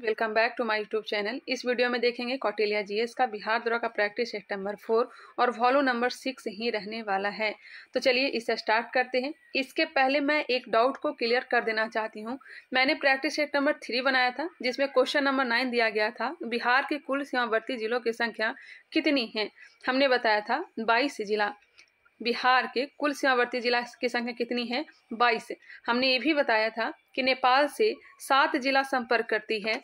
welcome back to my YouTube channel इस video में देखेंगे कौटिलिया जीएस का बिहार दौरा का प्रैक्टिस सेट नंबर फोर और वॉल्यूम नंबर सिक्स ही रहने वाला है तो चलिए इसे स्टार्ट करते हैं इसके पहले मैं एक डाउट को क्लियर कर देना चाहती हूँ मैंने प्रैक्टिस सेट नंबर थ्री बनाया था जिसमें क्वेश्चन नंबर नाइन दिया गया था बिहार के कुल सीमावर्ती जिलों की संख्या कितनी है हमने बताया था बाईस जिला बिहार के कुल सीमावर्ती जिला की संख्या कितनी है बाईस हमने ये भी बताया था कि नेपाल से सात जिला संपर्क करती है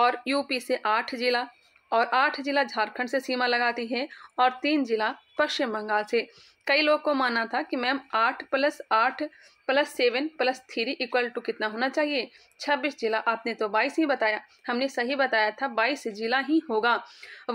और यूपी से आठ जिला और आठ जिला झारखंड से सीमा लगाती है और तीन जिला पश्चिम बंगाल से कई लोग को माना था कि मैम आठ प्लस आठ plus seven plus three equal to कितना होना चाहिए छब्बीस जिला आपने तो बाईस ही बताया हमने सही बताया था बाईस जिला ही होगा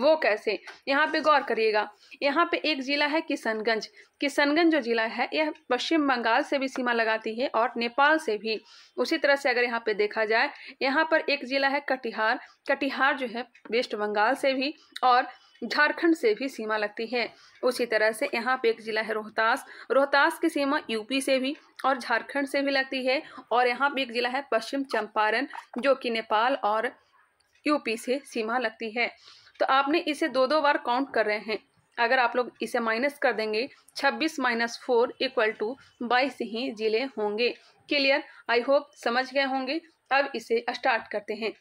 वो कैसे यहाँ पे गौर करिएगा यहाँ पे एक जिला है किशनगंज किशनगंज जो जिला है यह पश्चिम बंगाल से भी सीमा लगाती है और नेपाल से भी उसी तरह से अगर यहाँ पे देखा जाए यहाँ पर एक जिला है कटिहार कटिहार जो है वेस्ट बंगाल से भी और झारखंड से भी सीमा लगती है उसी तरह से यहाँ पे एक जिला है रोहतास रोहतास की सीमा यूपी से भी और झारखंड से भी लगती है और यहाँ पे एक जिला है पश्चिम चंपारण जो कि नेपाल और यूपी से सीमा लगती है तो आपने इसे दो दो बार काउंट कर रहे हैं अगर आप लोग इसे माइनस कर देंगे छब्बीस माइनस फोर इक्वल टू बाईस ही जिले होंगे क्लियर आई होप समझ गए होंगे अब इसे स्टार्ट करते हैं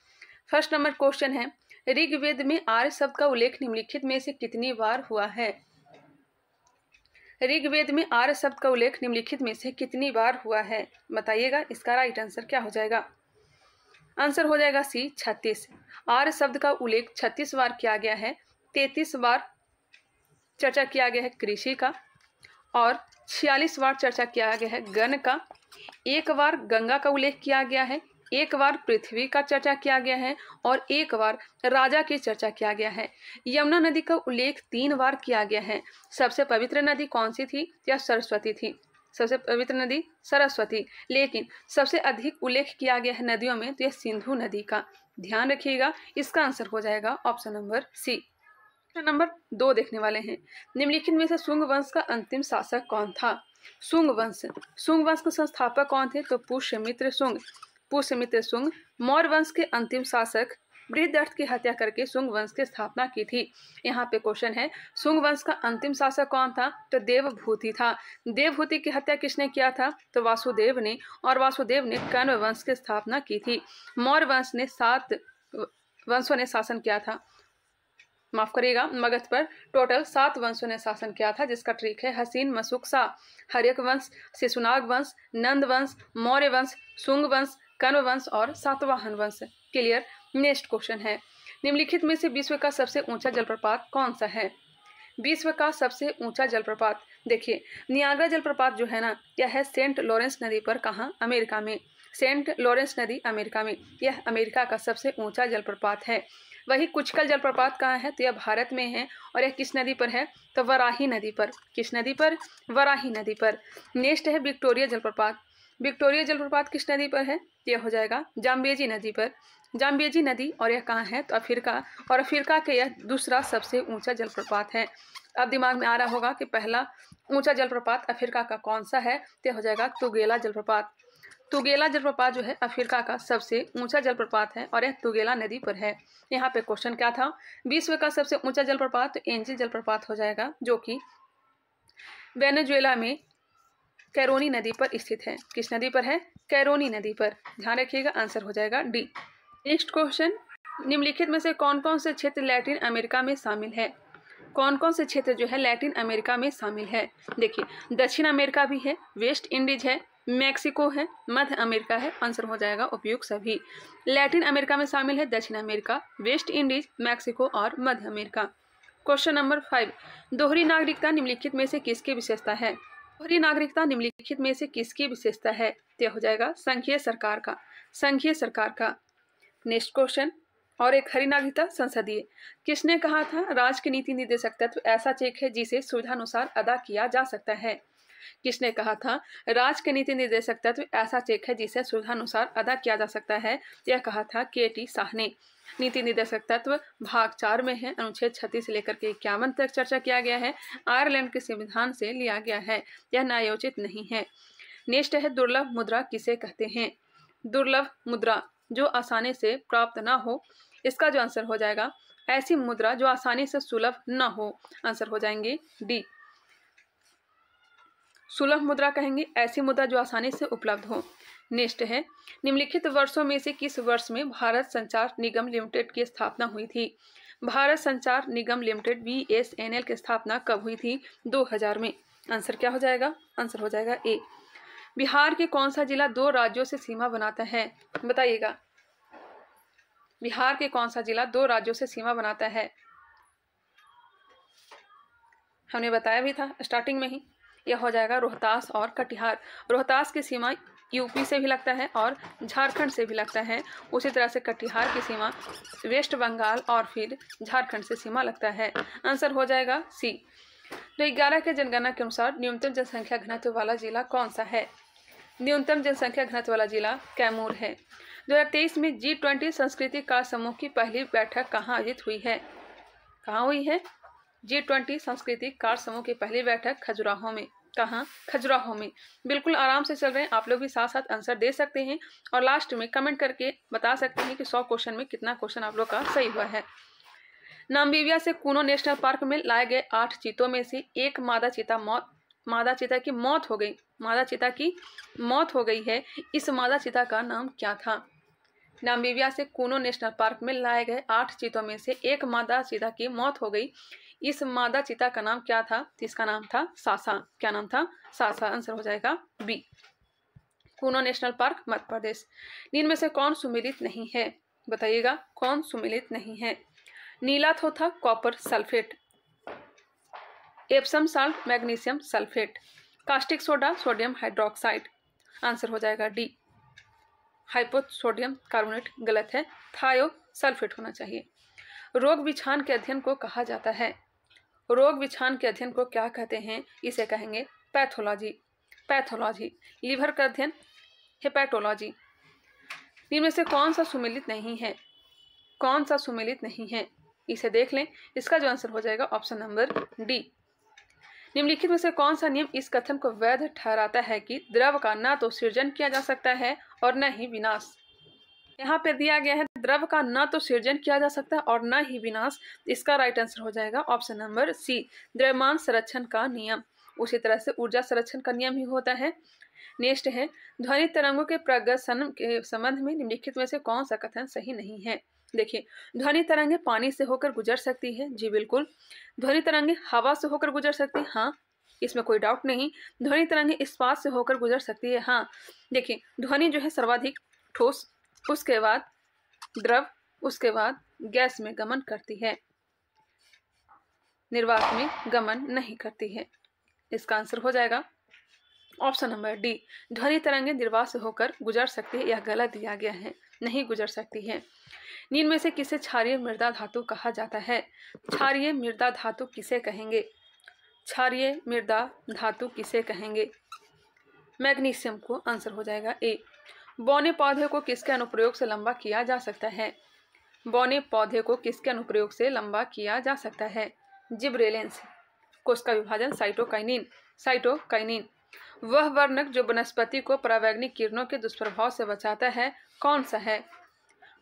फर्स्ट नंबर क्वेश्चन है ऋग्वेद में आर्य शब्द का उल्लेख निम्नलिखित में से कितनी बार हुआ है ऋग्वेद में आर्य शब्द का उल्लेख निम्नलिखित में से कितनी बार हुआ है बताइएगा इसका राइट आंसर क्या हो जाएगा आंसर हो जाएगा सी छत्तीस आर्य शब्द का उल्लेख छत्तीस बार किया गया है तैतीस बार चर्चा किया गया है कृषि का और छियालीस बार चर्चा किया गया है गण का एक बार गंगा का उल्लेख किया गया है एक बार पृथ्वी का चर्चा किया गया है और एक बार राजा की चर्चा किया गया है यमुना नदी का उल्लेख तीन बार किया गया है सबसे पवित्र नदी कौन सी थी या सरस्वती थी सबसे पवित्र नदी सरस्वती लेकिन सबसे अधिक उल्लेख किया गया है नदियों में तो यह सिंधु नदी का ध्यान रखिएगा इसका आंसर हो जाएगा ऑप्शन नंबर सी प्रश्न नंबर दो देखने वाले हैं निम्नलिखित में से शुंग वंश का अंतिम शासक कौन था शुंग वंश शुंग वंश के संस्थापक कौन थे तो पुष्यमित्र शुंग पुष्यमित्र सुंग मौर्य वंश के अंतिम शासक बृहदर्थ की हत्या करके सुंग वंश की स्थापना की थी यहाँ पे क्वेश्चन है सुंग वंश का अंतिम शासक कौन था तो देवभूति था देवभूति की हत्या किसने किया था तो वासुदेव ने और वासुदेव ने कर्ण वंश की स्थापना की थी मौर्य वंश ने सात वंशों ने शासन किया था माफ करिएगा मगध पर टोटल सात वंशों ने शासन किया था जिसका ट्रिक है हसीन मसुक्सा हरियक वंश शिशुनाग वंश नंद वंश मौर्य वंश सुंग वंश कण्व वंश और सातवाहन वंश क्लियर नेक्स्ट क्वेश्चन है निम्नलिखित में से विश्व का सबसे ऊंचा जलप्रपात कौन सा है विश्व का सबसे ऊंचा जलप्रपात देखिए नियाग्रा जलप्रपात जो है ना यह है सेंट लॉरेंस नदी पर कहाँ अमेरिका में सेंट लॉरेंस नदी अमेरिका में यह अमेरिका का सबसे ऊंचा जलप्रपात है वही कुचकल जलप्रपात कहाँ है तो यह भारत में है और यह किस नदी पर है तो वराही नदी पर किस नदी पर वराही नदी पर नेक्स्ट है विक्टोरिया जलप्रपात विक्टोरिया जलप्रपात किस नदी पर है यह हो जाएगा जाम्बेजी नदी पर जाम्बेजी नदी और यह कहाँ है तो अफ्रीका और अफ्रीका के यह दूसरा सबसे ऊंचा जलप्रपात है अब दिमाग में आ रहा होगा कि पहला ऊंचा जलप्रपात अफ्रीका का कौन सा है तो हो जाएगा तुगेला जलप्रपात तुगेला जलप्रपात जो है अफ्रीका का सबसे ऊंचा जलप्रपात है और यह तुगेला नदी पर है यहाँ पे क्वेश्चन क्या था विश्व का सबसे ऊंचा जलप्रपात तो एंजी जलप्रपात हो जाएगा जो कि वेनेजुएला में कैरोनी नदी पर स्थित है किस नदी पर है कैरोनी नदी पर ध्यान रखिएगा आंसर हो जाएगा डी नेक्स्ट क्वेश्चन निम्नलिखित में से कौन कौन से क्षेत्र लैटिन अमेरिका में शामिल है कौन कौन से क्षेत्र जो है लैटिन अमेरिका में शामिल है देखिए दक्षिण अमेरिका भी है वेस्ट इंडीज है मैक्सिको है मध्य अमेरिका है आंसर हो जाएगा उपयुक्त सभी लैटिन अमेरिका में शामिल है दक्षिण अमेरिका वेस्ट इंडीज मैक्सिको और मध्य अमेरिका क्वेश्चन नंबर फाइव दोहरी नागरिकता निम्नलिखित में से किसकी विशेषता है और ये नागरिकता निम्नलिखित में से किसकी विशेषता है तय हो जाएगा संघीय सरकार का संघीय सरकार का नेक्स्ट क्वेश्चन और एक हरी नागरिकता संसदीय किसने कहा था राज्य के नीति निर्देशक तत्व ऐसा चेक है जिसे सुविधानुसार अदा किया जा सकता है किसने कहा था राज्य के नीति निर्देशक तत्व ऐसा चेक है जिसे सुविधानुसार अदा किया जा सकता है यह कहा था के टी शाह ने नीति निर्देशक तत्व भाग चार में है अनुच्छेद छत्तीस से लेकर के इक्यावन तक चर्चा किया गया है आयरलैंड के संविधान से लिया गया है यह न्यायोचित नहीं है नेक्स्ट है दुर्लभ मुद्रा किसे कहते हैं दुर्लभ मुद्रा जो आसानी से प्राप्त ना हो इसका जो आंसर हो जाएगा ऐसी मुद्रा जो आसानी से सुलभ न हो आंसर हो जाएंगे डी सुलभ मुद्रा कहेंगे ऐसी मुद्रा जो आसानी से उपलब्ध हो नेक्स्ट है निम्नलिखित वर्षों में से किस वर्ष में भारत संचार निगम लिमिटेड की स्थापना हुई थी Bharat Sanchar Nigam limited B S N L की स्थापना कब हुई थी 2000 में आंसर क्या हो जाएगा आंसर हो जाएगा ए बिहार के कौन सा जिला दो राज्यों से सीमा बनाता है बताइएगा बिहार के कौन सा जिला दो राज्यों से सीमा बनाता है हमने बताया भी था स्टार्टिंग में ही यह हो जाएगा रोहतास और कटिहार रोहतास की सीमा यूपी से भी लगता है और झारखंड से भी लगता है उसी तरह से कटिहार की सीमा वेस्ट बंगाल और फिर झारखंड से सीमा लगता है आंसर हो जाएगा सी तो ग्यारह के जनगणना के अनुसार न्यूनतम जनसंख्या घनत्व वाला जिला कौन सा है न्यूनतम जनसंख्या घनत्व वाला जिला कैमूर है 2023 में जी ट्वेंटी संस्कृति का समूह की पहली बैठक कहाँ आयोजित हुई है कहाँ हुई है जी ट्वेंटी सांस्कृतिक कार्य समूह की पहली बैठक खजुराहो में कहाँ खजुराहो में बिल्कुल आराम से चल रहे हैं आप लोग भी साथ साथ आंसर दे सकते हैं और लास्ट में कमेंट करके बता सकते हैं कि सौ क्वेश्चन में कितना क्वेश्चन आप लोग का सही हुआ है नामबीविया से कूनो नेशनल पार्क में लाए गए आठ चीतों में से एक मादा चीता मौत मादा चीता की मौत हो गई मादा चीता की मौत हो गई है इस मादा चीता का नाम क्या था नामबीविया से कूनो नेशनल पार्क में लाए गए आठ चीतों में से एक मादा चीता की मौत हो गई इस मादा चिता का नाम क्या था इसका नाम था सासा क्या नाम था सासा आंसर हो जाएगा B Kuno national park Madhya Pradesh नीन में से कौन सुमिलित नहीं है बताइएगा कौन सुमिलित नहीं है नीला थो था copper sulphate Epsom salt magnesium sulphate caustic soda sodium hydroxide answer हो जाएगा डी हाइपोसोडियम कार्बोनेट गलत है थायो सल्फेट होना चाहिए रोग बिछान के अध्ययन को कहा जाता है रोग विछान के अध्ययन को क्या कहते हैं इसे कहेंगे पैथोलॉजी पैथोलॉजी लीवर का अध्ययन हेपैटोलॉजी इनमें से कौन सा सुमिलित नहीं है कौन सा सुमिलित नहीं है इसे देख लें इसका जो आंसर हो जाएगा ऑप्शन नंबर डी निम्नलिखित में से कौन सा नियम इस कथन को वैध ठहराता है कि द्रव का ना तो सृजन किया जा सकता है और न ही विनाश यहाँ पे दिया गया है द्रव का न तो सृजन किया जा सकता है और न ही विनाश इसका राइट आंसर हो जाएगा ऑप्शन नंबर सी द्रव्यमान संरक्षण का नियम उसी तरह से ऊर्जा संरक्षण का नियम ही होता है नेक्स्ट है ध्वनि तरंगों के प्रगसन के संबंध में निम्नलिखित में से कौन सा कथन सही नहीं है देखिए ध्वनि तरंगे पानी से होकर गुजर सकती है जी बिल्कुल ध्वनि तरंगे हवा से होकर गुजर सकती है हाँ इसमें कोई डाउट नहीं ध्वनि तरंगे इस्पात से होकर गुजर सकती है हाँ देखिए ध्वनि जो है सर्वाधिक ठोस उसके बाद द्रव उसके बाद गैस में गमन करती है निर्वात में गमन नहीं करती है इसका आंसर हो जाएगा ऑप्शन नंबर डी ध्वनि तरंगे निर्वात से होकर गुजर सकती है यह गलत दिया गया है नहीं गुजर सकती है निम्न में से किसे क्षारिय मृदा धातु कहा जाता है क्षारिय मृदा धातु किसे कहेंगे क्षारिय मृदा धातु किसे कहेंगे मैग्नीशियम को आंसर हो जाएगा ए बौने पौधे को किसके अनुप्रयोग से लंबा किया जा सकता है बौने पौधे को किसके अनुप्रयोग से लंबा किया जा सकता है जिब्रेलेंस कोश का विभाजन साइटोकाइनिन साइटोकाइनिन वह वर्णक जो वनस्पति को परावैग्निक किरणों के दुष्प्रभाव से बचाता है कौन सा है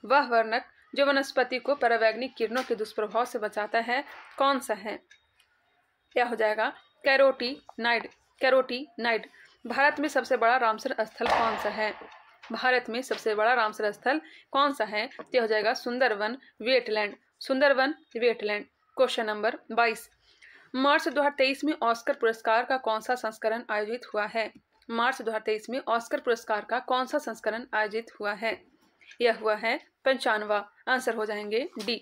वह वर्णक जो वनस्पति को परावैग्निक किरणों के दुष्प्रभाव से बचाता है कौन सा है क्या हो जाएगा कैरोटी नाइड कैरोटी नाइड भारत में सबसे बड़ा रामसर स्थल कौन सा है भारत में सबसे बड़ा रामसर स्थल कौन सा है तो हो जाएगा Sundarban wetland Sundarban wetland question number बाईस मार्च 2023 में ऑस्कर पुरस्कार का कौन सा संस्करण आयोजित हुआ है मार्च 2023 में ऑस्कर पुरस्कार का कौन सा संस्करण आयोजित हुआ है यह हुआ है पंचानवा आंसर हो जाएंगे डी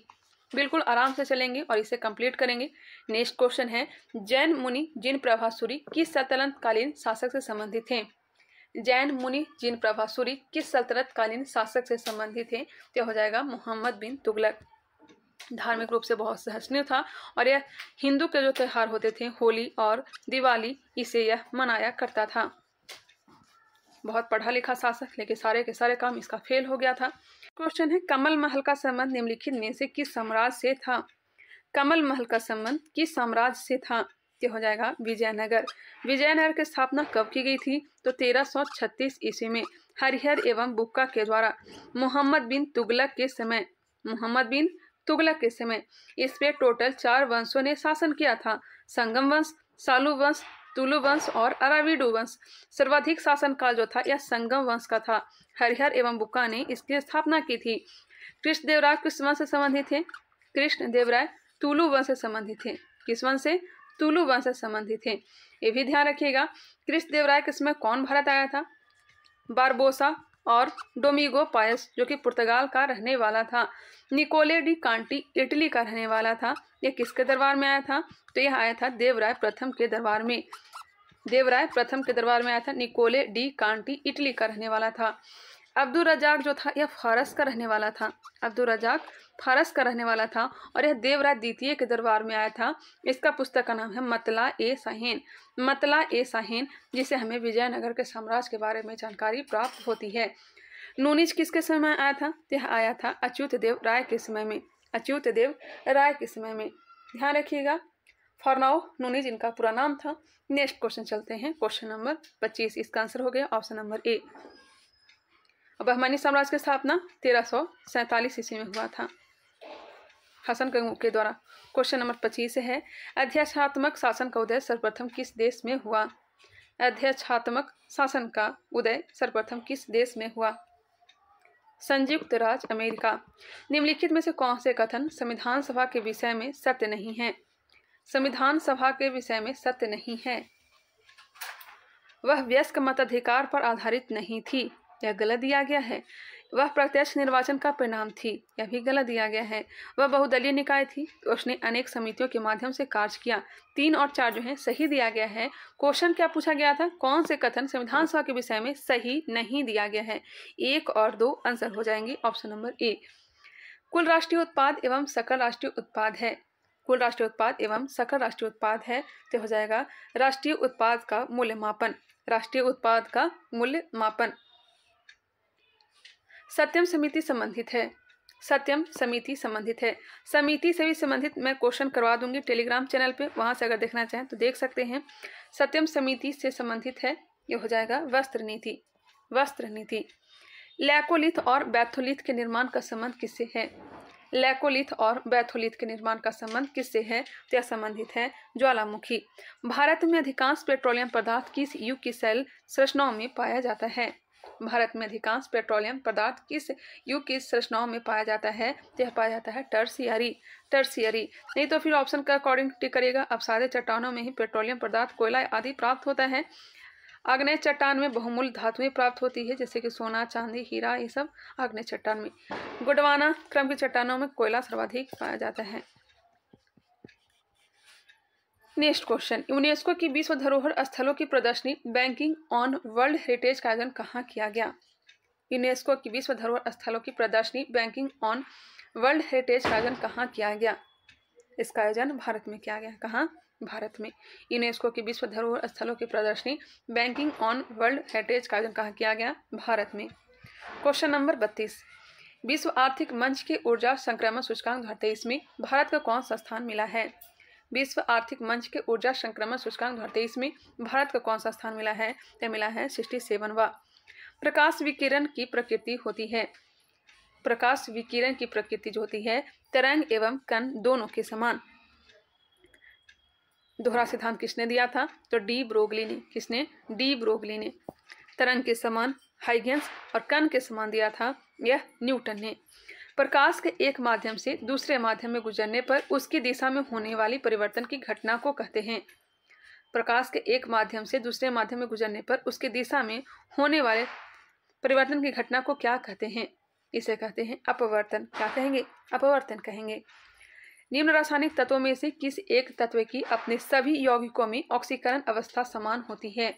बिल्कुल आराम से चलेंगे और इसे कंप्लीट करेंगे नेक्स्ट क्वेश्चन है जैन मुनि जिन प्रभासुरी किस सतलंतकालीन शासक से संबंधित हैं जैन मुनि जिन प्रभासुरी किस सल्तनतकालीन शासक से संबंधित थे तो यह हो जाएगा मोहम्मद बिन तुगलक धार्मिक रूप से बहुत सहसनीय था और यह हिंदू के जो त्यौहार होते थे होली और दिवाली इसे यह मनाया करता था बहुत पढ़ा लिखा शासक लेकिन सारे के सारे काम इसका फेल हो गया था क्वेश्चन है कमल महल का संबंध निम्नलिखित में से किस साम्राज्य से था कमल महल का संबंध किस साम्राज्य से था इसके हो जाएगा विजयनगर विजयनगर की स्थापना कब की गई थी तो 1336 ईस्वी में हरिहर एवं बुक्का के द्वारा मोहम्मद बिन तुगलक के समय मोहम्मद बिन तुगलक के समय इस पे टोटल चार वंशों ने शासन किया था संगम वंश सालू वंश तुलु वंश और अराविडू वंश सर्वाधिक शासन काल जो था यह संगम वंश का था हरिहर एवं बुक्का ने इसकी स्थापना की थी कृष्ण देवराय किस वंश से संबंधित थे कृष्ण देवराय तुलु वंश से संबंधित थे किस वंश से तुलु वंश से संबंधित हैं ये भी ध्यान रखिएगा कृष्ण देवराय के समय कौन भारत आया था बारबोसा और डोमिगो पायस जो कि पुर्तगाल का रहने वाला था निकोले डी कांटी इटली का रहने वाला था यह किसके दरबार में आया था तो यह आया था देवराय प्रथम के दरबार में देवराय प्रथम के दरबार में आया था निकोले डी कांटी इटली का रहने वाला था अब्दुल रजाक जो था यह फारस का रहने वाला था अब्दुल रजाक फारस का रहने वाला था और यह देवराज द्वितीय के दरबार में आया था इसका पुस्तक का नाम है मतला ए साहेन मतला ए साहेन जिसे हमें विजयनगर के साम्राज्य के बारे में जानकारी प्राप्त होती है नूनिज किसके समय आया था यह आया था अच्युत देव राय के समय में अच्युत देव राय के समय में ध्यान रखिएगा फॉरनाओ नूनिज इनका पूरा नाम था नेक्स्ट क्वेश्चन चलते हैं क्वेश्चन नंबर पच्चीस इसका आंसर हो गया ऑप्शन नंबर ए बहमानी साम्राज्य की स्थापना तेरह सौ ईस्वी में हुआ था हसन के द्वारा क्वेश्चन नंबर पच्चीस है अध्यक्षात्मक शासन का उदय सर्वप्रथम किस देश में हुआ अध्यक्षात्मक शासन का उदय सर्वप्रथम किस देश में हुआ संयुक्त राज्य अमेरिका निम्नलिखित में से कौन से कथन संविधान सभा के विषय में सत्य नहीं है संविधान सभा के विषय में सत्य नहीं है वह व्यस्क मताधिकार पर आधारित नहीं थी यह गलत दिया गया है वह प्रत्यक्ष निर्वाचन का परिणाम थी यह भी गलत दिया गया है वह बहुदलीय निकाय थी तो उसने अनेक समितियों के माध्यम से कार्य किया तीन और चार जो है सही दिया गया है क्वेश्चन क्या पूछा गया था कौन से कथन संविधान सभा के विषय में सही नहीं दिया गया है एक और दो आंसर हो जाएंगे ऑप्शन नंबर ए कुल राष्ट्रीय उत्पाद एवं सकल राष्ट्रीय उत्पाद है कुल राष्ट्रीय उत्पाद एवं सकल राष्ट्रीय उत्पाद है तो हो जाएगा राष्ट्रीय उत्पाद का मूल्य मापन राष्ट्रीय उत्पाद का मूल्य मापन सत्यम समिति संबंधित है सत्यम समिति संबंधित है समिति से भी संबंधित मैं क्वेश्चन करवा दूंगी टेलीग्राम चैनल पे वहाँ से अगर देखना चाहें तो देख सकते हैं सत्यम समिति से संबंधित है ये हो जाएगा वस्त्र नीति वस्त्र नीति लैकोलिथ और बैथोलिथ के निर्माण का संबंध किससे है लैकोलिथ और बैथोलिथ के निर्माण का संबंध किससे है तो या संबंधित है ज्वालामुखी भारत में अधिकांश पेट्रोलियम पदार्थ किस युग की सेल सृष्णाओं में पाया जाता है भारत में अधिकांश पेट्रोलियम पदार्थ किस युग की संरचनाओं में पाया जाता है तो यह पाया जाता है टर्सियरी टर्सियरी नहीं तो फिर ऑप्शन का अकॉर्डिंग टिक करेगा अब सारे चट्टानों में ही पेट्रोलियम पदार्थ कोयला आदि प्राप्त होता है आग्नेय चट्टान में बहुमूल्य धातुएं प्राप्त होती है जैसे कि सोना चांदी हीरा ये सब अग्नय चट्टान में गुडवाना क्रम की चट्टानों में कोयला सर्वाधिक पाया जाता है नेक्स्ट क्वेश्चन यूनेस्को की विश्व धरोहर स्थलों की प्रदर्शनी बैंकिंग ऑन वर्ल्ड हेरिटेज का आयोजन कहाँ किया गया यूनेस्को की विश्व धरोहर स्थलों की प्रदर्शनी बैंकिंग ऑन वर्ल्ड हेरिटेज का आयोजन कहाँ किया गया इसका आयोजन भारत में किया गया कहाँ भारत में यूनेस्को की विश्व धरोहर स्थलों की प्रदर्शनी बैंकिंग ऑन वर्ल्ड हेरिटेज का आयोजन कहाँ किया गया भारत में क्वेश्चन नंबर बत्तीस विश्व आर्थिक मंच के ऊर्जा संक्रमण सूचकांक दो में भारत का कौन सा स्थान मिला है विश्व आर्थिक मंच के ऊर्जा संक्रमण सूचकांक दो में भारत का कौन सा स्थान मिला है यह मिला है सिक्सटी सेवनवा प्रकाश विकिरण की प्रकृति होती है प्रकाश विकिरण की प्रकृति जो होती है तरंग एवं कण दोनों के समान दोहरा सिद्धांत किसने दिया था तो डी ब्रोगली ने किसने डी ब्रोगली ने तरंग के समान हाइगेंस और कण के समान दिया था यह न्यूटन ने प्रकाश के एक माध्यम से दूसरे माध्यम में गुजरने पर उसकी दिशा में होने वाली परिवर्तन की घटना को कहते हैं प्रकाश के एक माध्यम से दूसरे माध्यम में गुजरने पर उसकी दिशा में होने वाले परिवर्तन की घटना को क्या कहते हैं इसे कहते हैं अपवर्तन क्या कहेंगे अपवर्तन कहेंगे निम्न रासायनिक तत्वों में से किस एक तत्व की अपने सभी यौगिकों में ऑक्सीकरण अवस्था समान होती है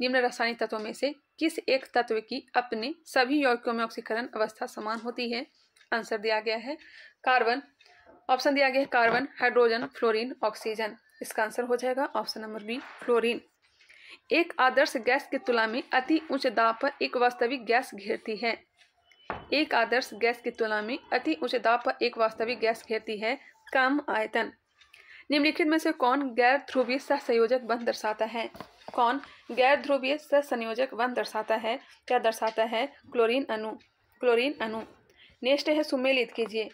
निम्न रासायनिक तत्वों में से किस एक तत्व की अपने सभी यौगिकों में ऑक्सीकरण अवस्था समान होती है आंसर दिया गया है कार्बन ऑप्शन दिया गया है कार्बन हाइड्रोजन फ्लोरीन ऑक्सीजन इसका आंसर हो जाएगा ऑप्शन नंबर बी फ्लोरीन एक आदर्श गैस की तुलना में अति उच्च दाब पर एक वास्तविक गैस घेरती है एक आदर्श गैस की तुलना में अति उच्च दाब पर एक वास्तविक गैस घेरती है कम आयतन निम्नलिखित में से कौन गैर ध्रुवीय संयोजक बंध दर्शाता है कौन गैर ध्रुवीय संयोजक बंध दर्शाता है क्या दर्शाता है क्लोरीन अणु क्लोरीन अणु नेक्स्ट है सुमेलित कीजिए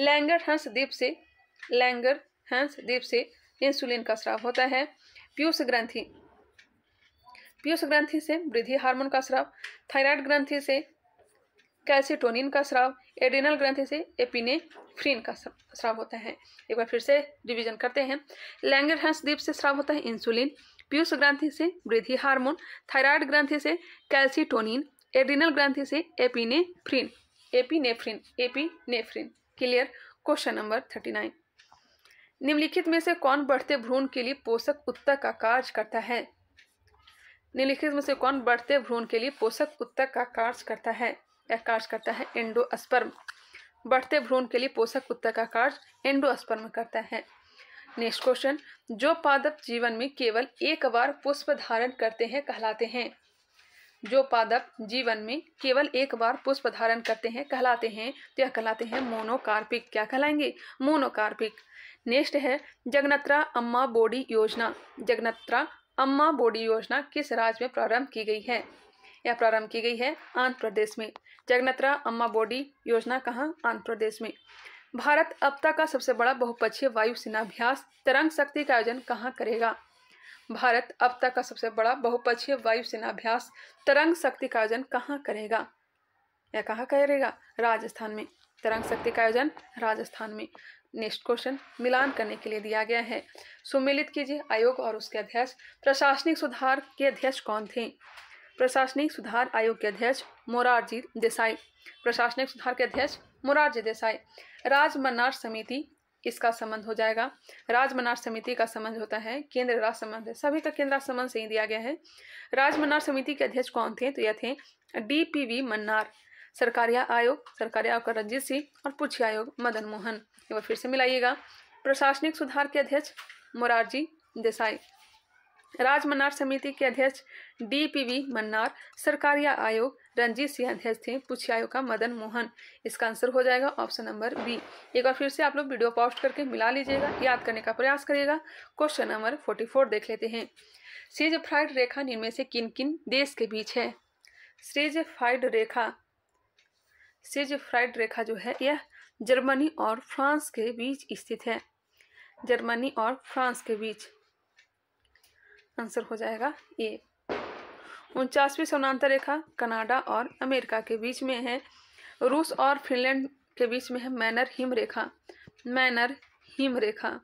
लैंगर हंस द्वीप से लैंगर हंस द्वीप से इंसुलिन का स्राव होता है पीयूष ग्रंथि पीयूष ग्रंथि से वृद्धि हार्मोन का स्राव थायराइड ग्रंथि से कैल्सिटोनिन का स्राव एड्रिनल ग्रंथि से फ्रीन का स्राव होता है एक बार फिर से रिवीजन करते हैं लैंगर हंस द्वीप से स्राव होता है इंसुलिन पीयूष ग्रंथि से वृद्धि हार्मोन थायराइड ग्रंथि से कैल्सिटोनिन एड्रिनल ग्रंथि से फ्रीन epinephrine epinephrine clear question number thirty nine निम्नलिखित में से कौन बढ़ते भ्रूण के लिए पोषक उत्तक का कार्य करता है निम्नलिखित में से कौन बढ़ते भ्रूण के लिए पोषक उत्तक का कार्य करता है या कार्य करता है एंडोस्पर्म बढ़ते भ्रूण के लिए पोषक उत्तक का कार्य एंडोस्पर्म करता है नेक्स्ट क्वेश्चन जो पादप जीवन में केवल एक बार पुष्प धारण करते हैं कहलाते हैं जो पादप जीवन में केवल एक बार पुष्प धारण करते हैं कहलाते हैं तो यह कहलाते हैं मोनोकार्पिक क्या कहलाएंगे मोनोकार्पिक नेक्स्ट है जगनत्रा अम्मा बोडी योजना जगनत्रा अम्मा बोडी योजना किस राज्य में प्रारंभ की गई है यह प्रारंभ की गई है आंध्र प्रदेश में जगनत्रा अम्मा बोडी योजना कहाँ आंध्र प्रदेश में भारत अब तक का सबसे बड़ा बहुपक्षीय वायु सेनाभ्यास तरंग शक्ति का आयोजन कहाँ करेगा भारत अब तक का सबसे बड़ा बहुपक्षीय वायुसेना अभ्यास तरंग शक्ति का आयोजन कहाँ करेगा या कहाँ करेगा राजस्थान में तरंग शक्ति का आयोजन राजस्थान में नेक्स्ट क्वेश्चन मिलान करने के लिए दिया गया है सुमिलित कीजिए आयोग और उसके अध्यक्ष प्रशासनिक सुधार के अध्यक्ष कौन थे प्रशासनिक सुधार आयोग के अध्यक्ष मोरारजी देसाई प्रशासनिक सुधार के अध्यक्ष मोरारजी देसाई राज समिति इसका संबंध हो जाएगा राजमनार समिति का संबंध होता है केंद्र राज संबंध है सभी का केंद्र राज संबंध से ही दिया गया है राजमनार समिति के अध्यक्ष कौन थे तो यह थे D P V Mannar Sarkaria आयोग सरकारिया आयोग का रंजीत सिंह और पुछ आयोग मदन मोहन एक बार फिर से मिलाइएगा प्रशासनिक सुधार के अध्यक्ष मोरारजी देसाई राज मन्नार समिति के अध्यक्ष D P V Mannar Sarkaria आयोग रंजीत सिंह अध्यक्ष थे पूछे आयोग का मदन मोहन इसका आंसर हो जाएगा ऑप्शन नंबर बी एक बार फिर से आप लोग वीडियो पोस्ट करके मिला लीजिएगा याद करने का प्रयास करिएगा क्वेश्चन नंबर फोर्टी फोर देख लेते हैं सीज फ्राइड रेखा निम्न से किन किन देश के बीच है सीज फ्राइड रेखा सीज फ्राइड रेखा जो है यह जर्मनी और फ्रांस के बीच स्थित है जर्मनी और फ्रांस के बीच आंसर हो जाएगा ए उनचासवीं समानांतर रेखा कनाडा और अमेरिका के बीच में है रूस और फिनलैंड के बीच में है मैनर हिम रेखा मैनर हिम रेखा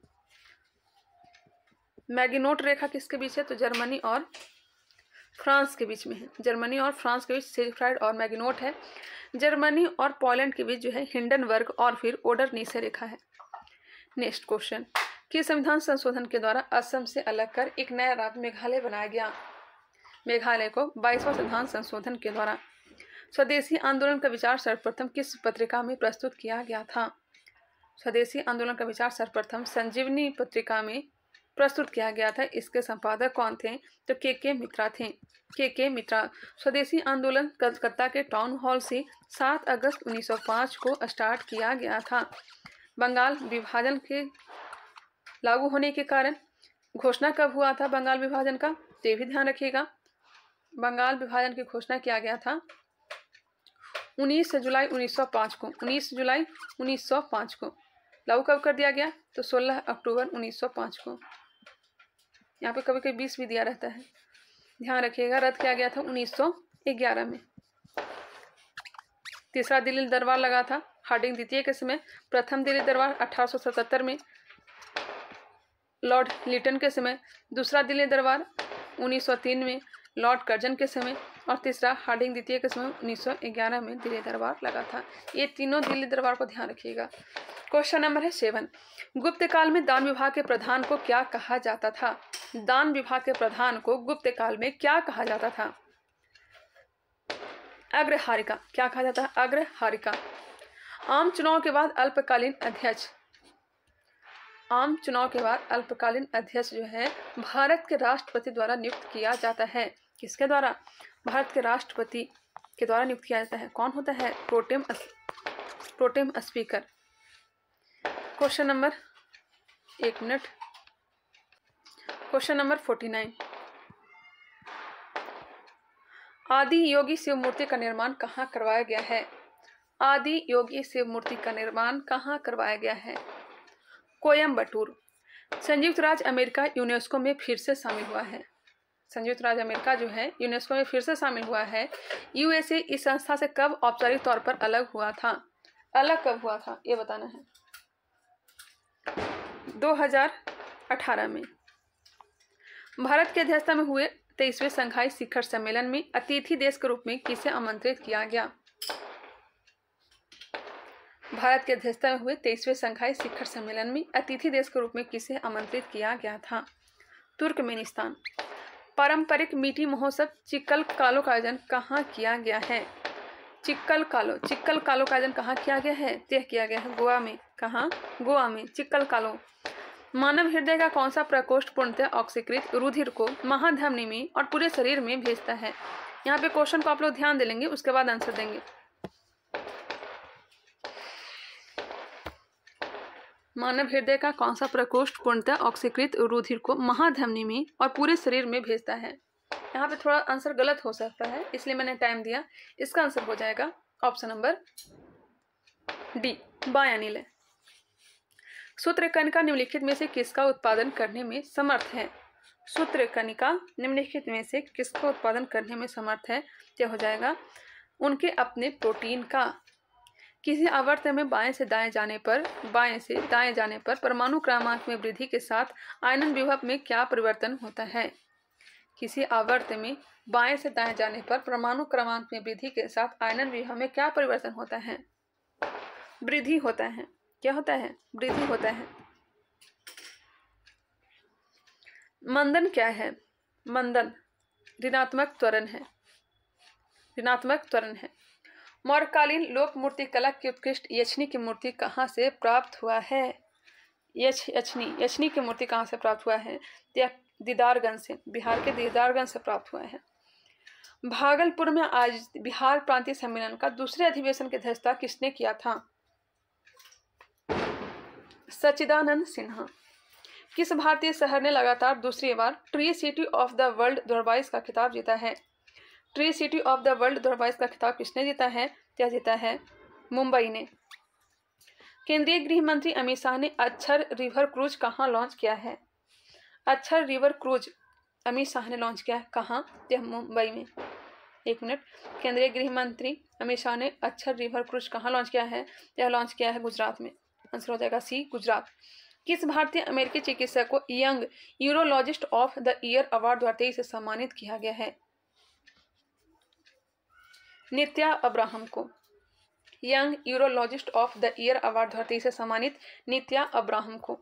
मैगिनोट रेखा किसके बीच है तो जर्मनी और फ्रांस के बीच में है जर्मनी और फ्रांस के बीच सिलफ्राइड और मैगिनोट है जर्मनी और पोलैंड के बीच जो है हिंडनबर्ग और फिर ओडर रेखा है नेक्स्ट क्वेश्चन कि संविधान संशोधन के द्वारा असम से अलग कर एक नया राज्य मेघालय बनाया गया मेघालय को बाईसवां संविधान संशोधन के द्वारा स्वदेशी आंदोलन का विचार सर्वप्रथम किस पत्रिका में प्रस्तुत किया गया था स्वदेशी आंदोलन का विचार सर्वप्रथम संजीवनी पत्रिका में प्रस्तुत किया गया था इसके संपादक कौन थे तो के के मित्रा थे के के मित्रा स्वदेशी आंदोलन कलकत्ता के टाउन हॉल से 7 अगस्त 1905 को स्टार्ट किया गया था बंगाल विभाजन के लागू होने के कारण घोषणा कब हुआ था बंगाल विभाजन का तो ये भी ध्यान रखिएगा बंगाल विभाजन की घोषणा किया गया था 19 जुलाई 1905 को 19 जुलाई 1905 को लागू कब कर दिया गया तो 16 अक्टूबर 1905 को यहाँ पे कभी कभी बीस भी दिया रहता है ध्यान रखिएगा रद्द किया गया था 1911 में तीसरा दिल्ली दरबार लगा था हार्डिंग द्वितीय के समय प्रथम दिल्ली दरबार 1877 में लॉर्ड लिटन के समय दूसरा दिल्ली दरबार 1903 में लॉर्ड कर्जन के समय और तीसरा हार्डिंग द्वितीय के समय 1911 में दिल्ली दरबार लगा था ये तीनों दिल्ली दरबार को ध्यान रखिएगा क्वेश्चन नंबर है सेवन गुप्त काल में दान विभाग के प्रधान को क्या कहा जाता था दान विभाग के प्रधान को गुप्त काल में क्या कहा जाता था अग्रहारिका क्या कहा जाता है अग्रहारिका आम चुनाव के बाद अल्पकालीन अध्यक्ष आम चुनाव के बाद अल्पकालीन अध्यक्ष जो है भारत के राष्ट्रपति द्वारा नियुक्त किया जाता है किसके द्वारा भारत के राष्ट्रपति के द्वारा नियुक्त किया जाता है कौन होता है protem protem speaker question number एक minute question number forty nine Adi Yogi Shiv मूर्ति का निर्माण कहाँ करवाया गया है आदि योगी शिव मूर्ति का निर्माण कहाँ करवाया गया है कोयम्बटूर संयुक्त राज्य अमेरिका यूनेस्को में फिर से शामिल हुआ है संयुक्त राज्य अमेरिका जो है यूनेस्को में फिर से शामिल हुआ है यूएसए इस संस्था से कब औपचारिक तौर पर अलग हुआ था अलग कब हुआ था ये बताना है 2018 में भारत की अध्यक्षता में हुए तेईसवें संघाई शिखर सम्मेलन में अतिथि देश के रूप में किसे आमंत्रित किया गया भारत की अध्यक्षता में हुए तेईसवें संघाई शिखर सम्मेलन में अतिथि देश के रूप में किसे आमंत्रित किया गया था तुर्कमेनिस्तान पारंपरिक मीठी महोत्सव चिक्कल कालो का आयोजन कहाँ किया गया है चिक्कल कालो चिक्कल कालो का आयोजन कहाँ किया गया है तय किया गया है गोवा में कहाँ गोवा में चिक्कल कालो मानव हृदय का कौन सा प्रकोष्ठ पूर्णतः ऑक्सीकृत रुधिर को महाधमनी में और पूरे शरीर में भेजता है यहाँ पे क्वेश्चन को आप लोग ध्यान दे लेंगे उसके बाद आंसर देंगे मानव हृदय का कौन सा प्रकोष्ठ पूर्णतः ऑक्सीकृत रुधिर को महाधमनी में और पूरे शरीर में भेजता है यहाँ पे थोड़ा आंसर गलत हो सकता है इसलिए मैंने टाइम दिया इसका आंसर हो जाएगा ऑप्शन नंबर डी बाया नीले सूत्रकनिका निम्नलिखित में से किसका उत्पादन करने में समर्थ है सूत्रकनिका निम्नलिखित में से किसका उत्पादन करने में समर्थ है यह हो जाएगा उनके अपने प्रोटीन का किसी आवर्त में बाएं से दाएं जाने पर बाएं से दाएं जाने पर परमाणु क्रमांक में वृद्धि के साथ आयनन विभव में क्या परिवर्तन होता है किसी आवर्त में बाएं से दाएं जाने पर परमाणु क्रमांक में वृद्धि के साथ आयनन विभव में क्या परिवर्तन होता है वृद्धि होता है क्या होता है वृद्धि होता है मंदन क्या है मंदन ऋणात्मक त्वरण है ऋणात्मक त्वरण है मौर्यकालीन लोक मूर्ति कला की उत्कृष्ट यछनी की मूर्ति कहाँ से प्राप्त हुआ है यछ यछनी यछनी की मूर्ति कहाँ से प्राप्त हुआ है दीदारगंज से बिहार के दीदारगंज से प्राप्त हुआ है भागलपुर में आज बिहार प्रांतीय सम्मेलन का दूसरे अधिवेशन की अध्यक्षता किसने किया था सचिदानंद सिन्हा किस भारतीय शहर ने लगातार दूसरी बार tree city of the world दो का खिताब जीता है tree city of the world दो का खिताब किसने जीता है क्या जीता है मुंबई ने केंद्रीय गृह मंत्री अमित शाह ने अक्षर रिवर क्रूज कहाँ लॉन्च किया है अक्षर रिवर क्रूज अमित शाह ने लॉन्च किया है कहाँ यह मुंबई में एक मिनट केंद्रीय गृह मंत्री अमित शाह ने अक्षर रिवर क्रूज कहाँ लॉन्च किया है यह लॉन्च किया है गुजरात में आंसर हो जाएगा सी गुजरात किस भारतीय अमेरिकी चिकित्सक को young urologist of the year award द्वारा तेईस से सम्मानित किया गया है नित्या अब्राहम को young urologist of the year award धरती से सम्मानित नित्या अब्राहम को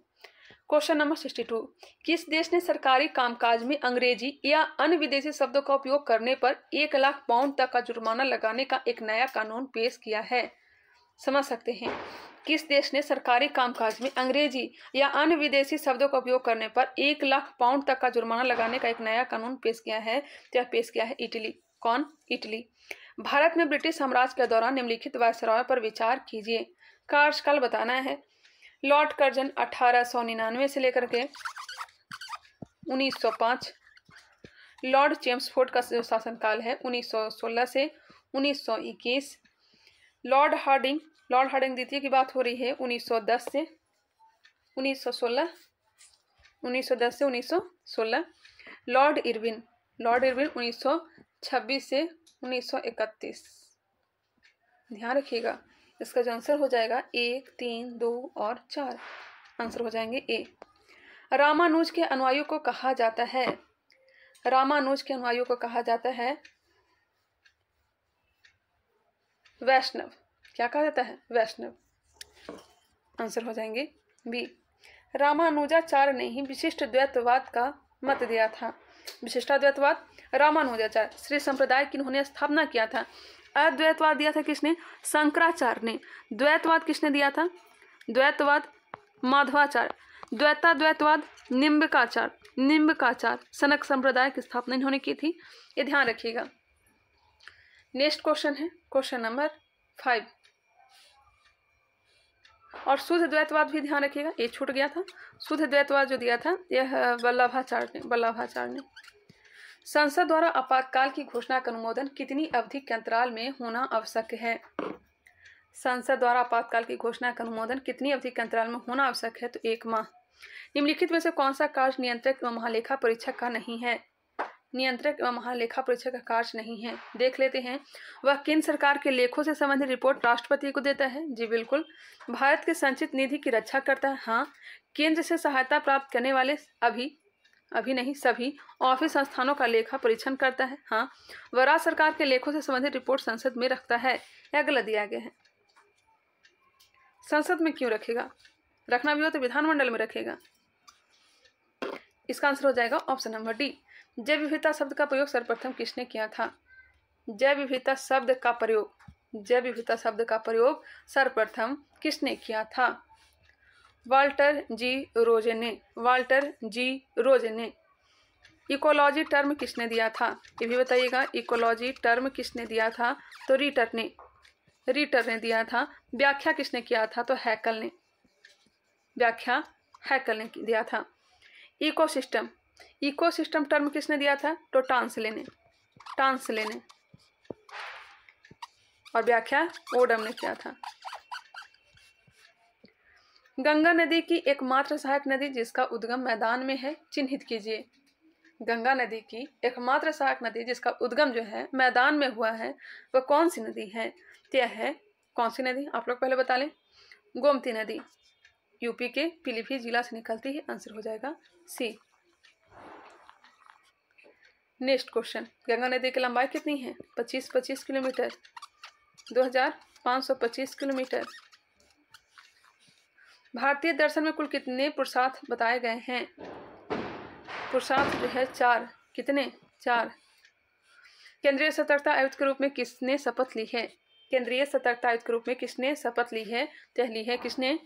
क्वेश्चन नंबर सिक्सटी टू किस देश ने सरकारी कामकाज में अंग्रेजी या अन्य विदेशी शब्दों का उपयोग करने पर एक लाख पाउंड तक का जुर्माना लगाने का एक नया कानून पेश किया है समझ सकते हैं किस देश ने सरकारी कामकाज में अंग्रेजी या अन्य विदेशी शब्दों का उपयोग करने पर एक लाख पाउंड तक का जुर्माना लगाने का एक नया कानून पेश किया है तो यह पेश किया है इटली कौन इटली भारत में ब्रिटिश साम्राज्य के दौरान निम्नलिखित वायसराय पर विचार कीजिए कार्यकाल बताना है लॉर्ड कर्जन 1899 से लेकर के 1905 लॉर्ड चेम्सफोर्ड का जो शासनकाल है 1916 से 1921 लॉर्ड हार्डिंग लॉर्ड हार्डिंग द्वितीय की बात हो रही है 1910 से 1916 1910 से 1916 लॉर्ड इरविन लॉर्ड इरविन 1926 से 1931 ध्यान रखिएगा इसका जो आंसर हो जाएगा एक तीन दो और चार आंसर हो जाएंगे ए रामानुज के अनुयायियों को कहा जाता है रामानुज के अनुयायियों को कहा जाता है वैष्णव क्या कहा जाता है वैष्णव आंसर हो जाएंगे बी रामानुजाचार्य ने ही विशिष्ट द्वैतवाद का मत दिया था विशिष्टाद्वैतवाद रामानुजाचार्य श्री संप्रदाय की उन्होंने स्थापना किया था अद्वैतवाद दिया था किसने शंकराचार्य ने द्वैतवाद किसने दिया था द्वैतवाद माधवाचार्य द्वैताद्वैतवाद निम्बकाचार्य निम्बकाचार्य सनक संप्रदाय की स्थापना इन्होंने की थी ये ध्यान रखिएगा नेक्स्ट क्वेश्चन है क्वेश्चन नंबर फाइव और शुद्ध द्वैतवाद भी ध्यान रखिएगा ये छूट गया था शुद्ध द्वैतवाद जो दिया था यह वल्लभाचार्य ने वल्लभाचार्य ने संसद द्वारा आपातकाल की घोषणा का अनुमोदन कितनी अवधि के अंतराल में होना आवश्यक है संसद द्वारा आपातकाल की घोषणा का अनुमोदन कितनी अवधि के अंतराल में होना आवश्यक है तो एक माह निम्नलिखित में से कौन सा कार्य नियंत्रक एवं महालेखा परीक्षक का नहीं है नियंत्रक एवं महालेखा परीक्षक का कार्य नहीं है देख लेते हैं वह केंद्र सरकार के लेखों से संबंधित रिपोर्ट राष्ट्रपति को देता है जी बिल्कुल भारत के संचित निधि की रक्षा करता है हाँ केंद्र से सहायता प्राप्त करने वाले अभी अभी नहीं सभी ऑफिस संस्थानों का लेखा परीक्षण करता है हाँ वह राज्य सरकार के लेखों से संबंधित रिपोर्ट संसद में रखता है यह गलत दिया गया है संसद में क्यों रखेगा रखना भी हो तो विधानमंडल में रखेगा इसका आंसर हो जाएगा ऑप्शन नंबर डी जैव विविधता शब्द का प्रयोग सर्वप्रथम किसने किया था जैव विविधता शब्द का प्रयोग जैव विविधता शब्द का प्रयोग सर्वप्रथम किसने किया था वाल्टर जी रोजे ने वाल्टर जी रोजे ने इकोलॉजी टर्म किसने दिया था ये भी बताइएगा इकोलॉजी टर्म किसने दिया था तो रीटर ने रीटर ने दिया था व्याख्या किसने किया था तो हैकल ने व्याख्या हैकल ने दिया था इकोसिस्टम इकोसिस्टम टर्म किसने दिया था तो टांसले ने टांसले ने और व्याख्या ओडम ने किया था गंगा नदी की एकमात्र सहायक नदी जिसका उद्गम मैदान में है चिन्हित कीजिए गंगा नदी की एकमात्र सहायक नदी जिसका उद्गम जो है मैदान में हुआ है वह कौन सी नदी है क्या है कौन सी नदी आप लोग पहले बता लें गोमती नदी यूपी के पीलीभीत जिला से निकलती है आंसर हो जाएगा सी नेक्स्ट क्वेश्चन गंगा नदी की लंबाई कितनी है पच्चीस पच्चीस किलोमीटर दो हजार पाँच सौ पच्चीस किलोमीटर भारतीय दर्शन में कुल कितने पुरुषार्थ बताए गए हैं पुरुषार्थ जो है चार कितने चार केंद्रीय सतर्कता आयुक्त के रूप में किसने शपथ ली है केंद्रीय सतर्कता आयुक्त के रूप में किसने शपथ ली है यह ली है किसने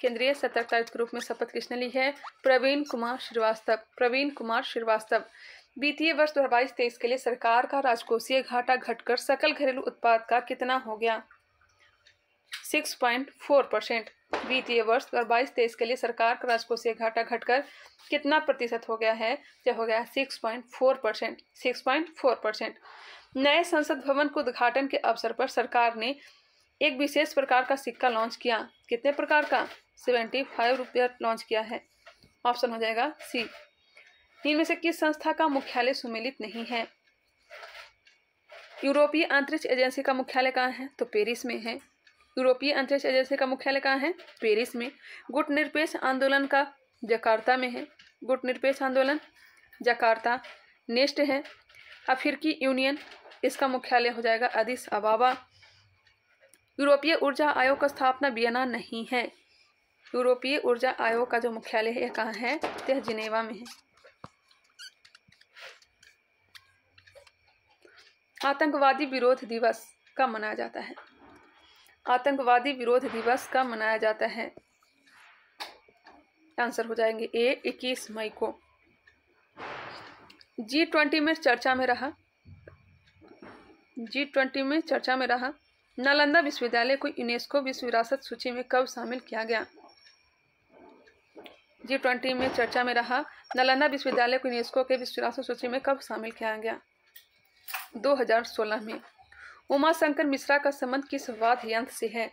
केंद्रीय सतर्कता आयुक्त के रूप में शपथ किसने ली है प्रवीण कुमार श्रीवास्तव प्रवीण कुमार श्रीवास्तव वित्तीय वर्ष दो हज़ार के लिए सरकार का राजकोषीय घाटा घटकर सकल घरेलू उत्पाद का कितना हो गया 6.4 परसेंट वित्तीय वर्ष दो हज़ार के लिए सरकार का राजकोषीय घाटा घटकर कितना प्रतिशत हो गया है यह हो गया 6.4 परसेंट फोर परसेंट नए संसद भवन के उद्घाटन के अवसर पर सरकार ने एक विशेष प्रकार का सिक्का लॉन्च किया कितने प्रकार का सेवेंटी फाइव रुपया लॉन्च किया है ऑप्शन हो जाएगा सी तीन में से किस संस्था का मुख्यालय सुमेलित नहीं है यूरोपीय अंतरिक्ष एजेंसी का मुख्यालय कहाँ है तो पेरिस में है यूरोपीय अंतरिक्ष एजेंसी का मुख्यालय कहाँ है पेरिस में गुट निरपेक्ष आंदोलन का जकार्ता में है गुट निरपेक्ष आंदोलन जकार्ता नेस्ट है अफ्रीकी यूनियन इसका मुख्यालय हो जाएगा अदिस अबाबा यूरोपीय ऊर्जा आयोग का स्थापना बियना नहीं है यूरोपीय ऊर्जा आयोग का जो मुख्यालय है यह कहाँ है यह जिनेवा में है आतंकवादी विरोध दिवस कब मनाया जाता है आतंकवादी विरोध दिवस कब मनाया जाता है आंसर हो जाएंगे ए इक्कीस मई को जी ट्वेंटी में चर्चा में रहा जी ट्वेंटी में चर्चा में रहा नालंदा विश्वविद्यालय को यूनेस्को विश्व विरासत सूची में कब शामिल किया गया जी ट्वेंटी में चर्चा में रहा नालंदा विश्वविद्यालय को यूनेस्को के विश्व विरासत सूची में कब शामिल किया गया 2016 में उमा शंकर मिश्रा का संबंध किस वाद्य यंत्र से है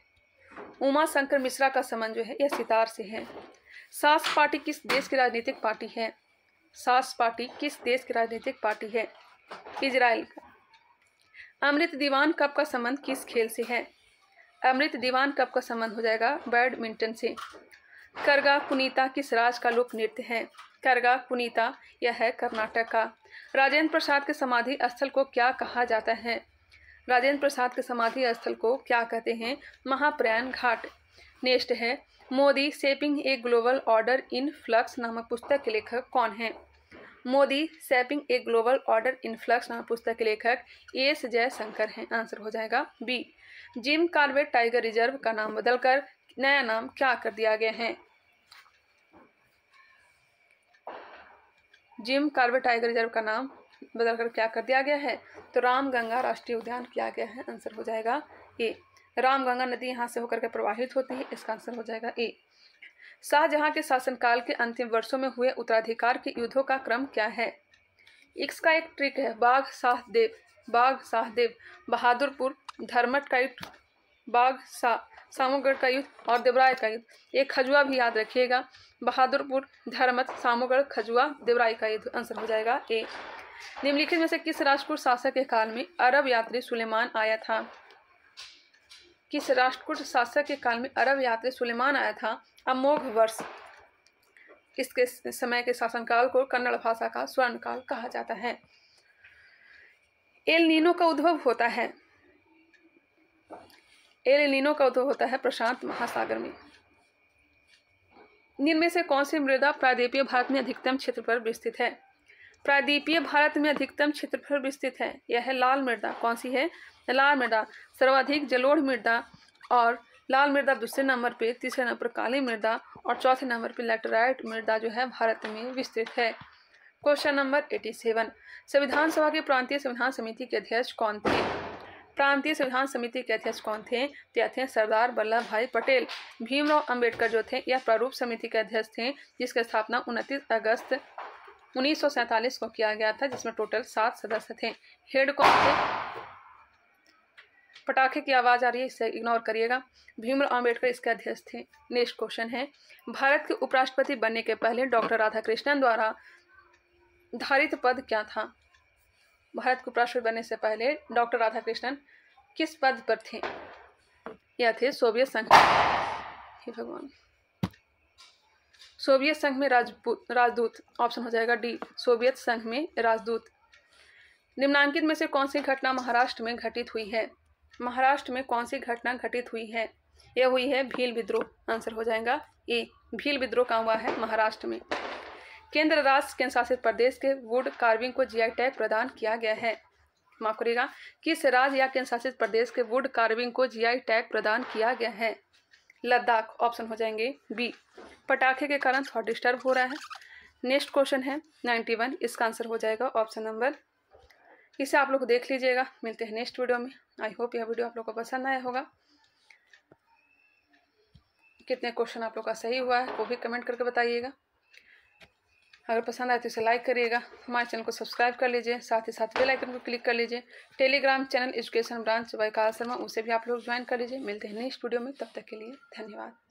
उमा शंकर मिश्रा का संबंध जो है यह सितार से है सास पार्टी किस देश की राजनीतिक पार्टी है सास पार्टी किस देश की राजनीतिक पार्टी है इजराइल का अमृत दीवान कप का संबंध किस खेल से है अमृत दीवान कप का संबंध हो जाएगा बैडमिंटन से करगा पुनीता किस राज का लोक नृत्य है करगा पुनीता यह है कर्नाटक का राजेंद्र प्रसाद के समाधि स्थल को क्या कहा जाता है राजेंद्र प्रसाद के समाधि स्थल को क्या कहते हैं महाप्रयाण घाट नेक्स्ट है Modi shaping a global order in flux नामक पुस्तक के लेखक कौन है Modi shaping a global order in flux नामक पुस्तक के लेखक एस जयशंकर हैं आंसर हो जाएगा B Jim Corbett tiger reserve का नाम बदलकर नया नाम क्या कर दिया गया है जिम कार्बेट टाइगर रिजर्व का नाम बदलकर क्या कर दिया गया है तो रामगंगा राष्ट्रीय उद्यान किया गया है आंसर हो जाएगा ए रामगंगा नदी यहाँ से होकर के प्रवाहित होती है इसका आंसर हो जाएगा ए शाहजहाँ के शासनकाल के अंतिम वर्षों में हुए उत्तराधिकार के युद्धों का क्रम क्या है इसका एक ट्रिक है बाघ शाहदेव बाघ शाहदेव बहादुरपुर धर्मठ का युद्ध बाघ सा सामोगढ़ का युद्ध और देवराय का युद्ध एक खजुआ भी याद रखिएगा बहादुरपुर धर्मत सामूगढ़ खजुआ देवराई का ये आंसर हो जाएगा ए निम्नलिखित में से किस राष्ट्रकूट शासक के काल में अरब यात्री सुलेमान आया था किस राष्ट्रकूट शासक के काल में अरब यात्री सुलेमान आया था अमोघ वर्ष इसके समय के शासनकाल को कन्नड़ भाषा का स्वर्ण काल कहा जाता है एल नीनो का उद्भव होता है एल नीनो का उद्भव होता है प्रशांत महासागर में इनमें से कौन सी मृदा प्रादीपीय भारत में अधिकतम क्षेत्र पर विस्तृत है प्रादीपीय भारत में अधिकतम क्षेत्र पर विस्तृत है यह है लाल मृदा कौन सी है लाल मृदा सर्वाधिक जलोढ़ मृदा और लाल मृदा दूसरे नंबर पे तीसरे नंबर पर काली मृदा और चौथे नंबर पे लेटराइट मृदा जो है भारत में विस्तृत है क्वेश्चन नंबर एटी सेवन संविधान सभा के प्रांतीय संविधान समिति के अध्यक्ष कौन थे प्रांतीय संविधान समिति के अध्यक्ष कौन थे ते थे सरदार वल्लभ भाई पटेल भीमराव अंबेडकर जो थे यह प्रारूप समिति के अध्यक्ष थे जिसकी स्थापना उनतीस अगस्त उन्नीस को किया गया था जिसमें टोटल सात सदस्य थे हेड कौन थे पटाखे की आवाज़ आ रही है इसे इग्नोर करिएगा भीमराव अंबेडकर इसके अध्यक्ष थे नेक्स्ट क्वेश्चन है भारत के उपराष्ट्रपति बनने के पहले डॉक्टर राधाकृष्णन द्वारा धारित पद क्या था भारत को उपराष्ट्रपति बनने से पहले डॉक्टर राधाकृष्णन किस पद पर थे यह थे सोवियत संघ हे भगवान सोवियत संघ में राजदूत ऑप्शन हो जाएगा डी सोवियत संघ में राजदूत निम्नांकित में से कौन सी घटना महाराष्ट्र में घटित हुई है महाराष्ट्र में कौन सी घटना घटित हुई है यह हुई है भील विद्रोह आंसर हो जाएगा ए भील विद्रोह कहाँ हुआ है महाराष्ट्र में केंद्र राज्य केंद्र शासित प्रदेश के वुड कार्विंग को जीआई टैग प्रदान किया गया है माफ करिएगा किस राज्य या केंद्र शासित प्रदेश के वुड कार्विंग को जीआई टैग प्रदान किया गया है लद्दाख ऑप्शन हो जाएंगे बी पटाखे के कारण थोड़ा डिस्टर्ब हो रहा है नेक्स्ट क्वेश्चन है नाइन्टी वन इसका आंसर हो जाएगा ऑप्शन नंबर इसे आप लोग देख लीजिएगा मिलते हैं नेक्स्ट वीडियो में आई होप यह वीडियो आप लोग को पसंद आया होगा कितने क्वेश्चन आप लोग का सही हुआ है वो भी कमेंट करके बताइएगा अगर पसंद आए तो इसे लाइक करिएगा हमारे चैनल को सब्सक्राइब कर लीजिए साथ ही साथ बेल आइकन को क्लिक कर लीजिए टेलीग्राम चैनल एजुकेशन ब्रांच वैकाल शर्मा उसे भी आप लोग ज्वाइन कर लीजिए मिलते हैं नेक्स्ट वीडियो में तब तक के लिए धन्यवाद